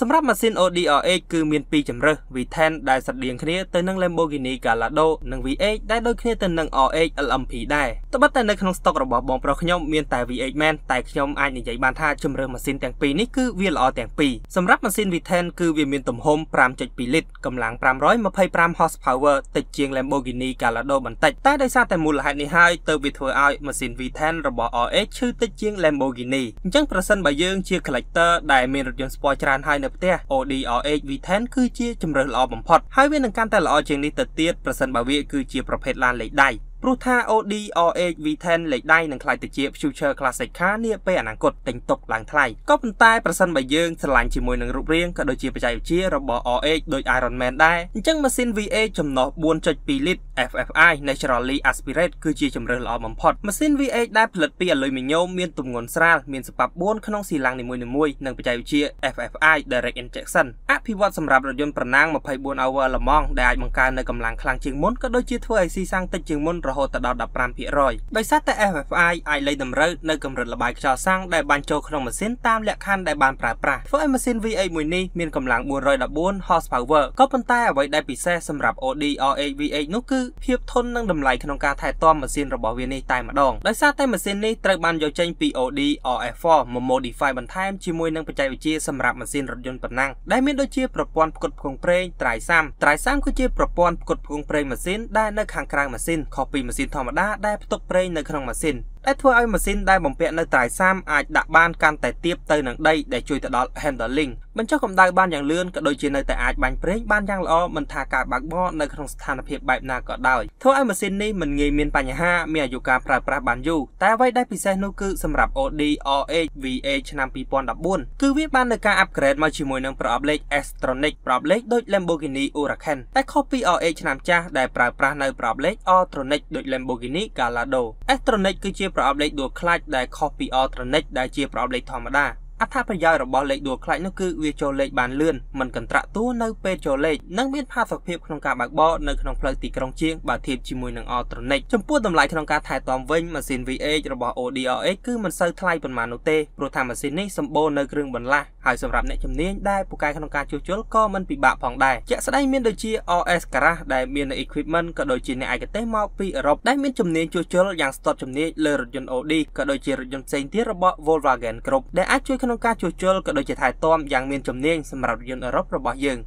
សម្រាប់ម៉ាស៊ីន Audi RH គឺមាន2ជម្រើស V10 ដែលស្រដៀងគ្នាទៅនឹង Lamborghini Gallardo និង V8 ដែលដូចគ្នាទៅនឹង RH LMP ដែរត្បិតតែនៅក្នុងស្តុករបស់បងប្រុសខ្ញុំមានតែ V8 មែនតែខ្ញុំអាចនិយាយបានថាជម្រើសម៉ាស៊ីនទាំងពីរនេះគឺវាល្អទាំងពីរសម្រាប់ម៉ាស៊ីន V10 គឺវាមានទំហំ5.2លីត្រកម្លាំង525 horsepower តិចជាង Lamborghini Gallardo បន្តិចតែដោយសារតែមូលហេតុនេះហើយទើបវាធ្វើឲ្យម៉ាស៊ីន V10 របស់ RH ឈឺតិចជាង Lamborghini អញ្ចឹងប្រសិនបើយើងជា collector ដែលមានរថយន្ត sport ច្រើនហើយនៅផ្ទះ Audi RH V10 គឺជាជម្រើសល្អបំផុតហើយវានឹងកាន់តែល្អជាងនេះទៅទៀតប្រសិនបើវាគឺជាប្រភេទឡានលេខដៃព្រោះថា Audi RH V10 លេខដៃនឹងក្លាយទៅជា Future Classic Car នាពេលអនាគតទិញទុកឡើងថ្លៃក៏ប៉ុន្តែប្រសិនបើយើងស្រឡាញ់ជាមួយនឹងរូបរាងក៏ដូចជាបច្ចេកវិទ្យារបស់ RH ដូច Iron Man ដែរអញ្ចឹងម៉ាស៊ីន VA ចំណុះ4.2លីត្រ FFI Naturally Aspirate គឺជាជម្រើសល្អបំផុតម៉ាស៊ីន VA ដែលផលិតពីអលុយមីញ៉ូមមានទម្ងន់ស្រាលមានសប៉ាប់4ក្នុងស៊ីឡាំងនីមួយៗនិងបច្ចេកវិទ្យា FFI Direct Injection អភិវឌ្ឍសម្រាប់រថយន្តប្រណាំង24 hour ល្មងដែលអាចបង្កើននៅកម្លាំងខ្លាំងជាងមុនក៏ដូចជាធ្វើឲ្យស៊ីសាំងតិចជាងមុនរហូតដល់15%ដោយសារតែ FFI អាចលេខតម្រូវនៅកម្រិតលបាយខ្យល់សាំងដែលបានចូលក្នុងម៉ាស៊ីនតាមលក្ខខណ្ឌដែលបានប្រើប្រាស់ធ្វើឲ្យម៉ាស៊ីន V8 មួយនេះមានកម្លាំង414 horsepower ក៏ប៉ុន្តែអ្វីដែលពិសេសសម្រាប់ Audi R8 V8 នោះគឺភាពធន់និងតម្លៃក្នុងការថែទាំម៉ាស៊ីនរបស់វានេះតែម្ដងដោយសារតែម៉ាស៊ីននេះត្រូវបានយកចេញពី Audi RS4 មក modify បន្ថែមជាមួយនឹងបច្ចេកវិទ្យាសម្រាប់ម៉ាស៊ីនរថយន្តប៉ុណ្ណឹងដែលមានដូចជាប្រព័ន្ធផ្គត់ផ្គង់ប្រេងត្រៃសាំត្រៃសាំគឺជាប្រព័ន្ធផ្គត់ផ្គង់ប្រេងម៉ាស៊ីនដែលនៅខាងក្រៅម៉ាស៊ីនខុសពីម៉ាស៊ីនធម្មតាដែលផ្ទុកប្រេងនៅក្នុងម៉ាស៊ីនដែលធ្វើឲ្យម៉ាស៊ីនដែលបំពាក់នៅត្រាយ30អាចដាក់បានកាន់តែទាបទៅនឹងដីដែលជួយទៅដល់ handling បញ្ចុះកម្ដៅបានយ៉ាងលឿនក៏ដូចជានៅតែអាចបាញ់ប្រេងបានយ៉ាងល្អមិនថាការបើកបរនៅក្នុងស្ថានភាពបែបណាក៏ដោយធ្វើឲ្យម៉ាស៊ីននេះមិនងាយមានបញ្ហា មានអាយុកាលប្រើប្រាស់បានយូរតែអ្វីដែលពិសេសនោះគឺសម្រាប់ Audi RH V8 ឆ្នាំ2014គឺវាបាននៅការ upgrade មកជាមួយនឹងប្រអប់លេខ S-tronic ប្រអប់លេខដូច Lamborghini Huracan តែខុសពី RH ឆ្នាំចាស់ដែលប្រើប្រាស់នៅប្រអប់លេខ Alltronic ដូច Lamborghini Gallardo S-tronic គឺជាប្រអប់លេខដួលខ្លាច់ដែលខុសពី Alltronic ដែលជាប្រអប់លេខធម្មតាអត្ថប្រយោជន៍របស់លេខដួលខ្លាច់នោះគឺវាចូលលេខបានលឿនមិនកន្ត្រាក់តួនៅពេលចូលលេខនិងមានផាសុកភាពក្នុងការបើកបរនៅក្នុងផ្លូវទីក្រុងជាងបើធៀបជាមួយនឹង Altronic ចំពោះតម្លៃក្នុងការថែទាំវិញម៉ាស៊ីន VH របស់ ODRX គឺមិនសូវថ្លៃប៉ុន្មាននោះទេព្រោះថាម៉ាស៊ីននេះសម្បូរនៅគ្រឿងបន្លាស់ហើយសម្រាប់អ្នកជំនាញដែលពូកែក្នុងការជួសជុលក៏មិនពិបាកផងដែរជាក់ស្ដែងមានដូចជា RS Garage ដែលមាន equipment ក៏ដូចជាអ្នកឯកទេសមកពីអឺរ៉ុបដែលមានជំនាញជួសជុលយ៉ាងស្ទាត់ជំនាញលើរថយន្ត Audi ក៏ដូចជារថយន្តផ្សេងទៀតរបស់ Volkswagen Group ដែលអាចជួយក្នុងក្នុងការជួសជុលក៏ដូចជាថែទាំយ៉ាងមានជំនាញសម្រាប់រថយន្តអឺរ៉ុបរបស់យើង។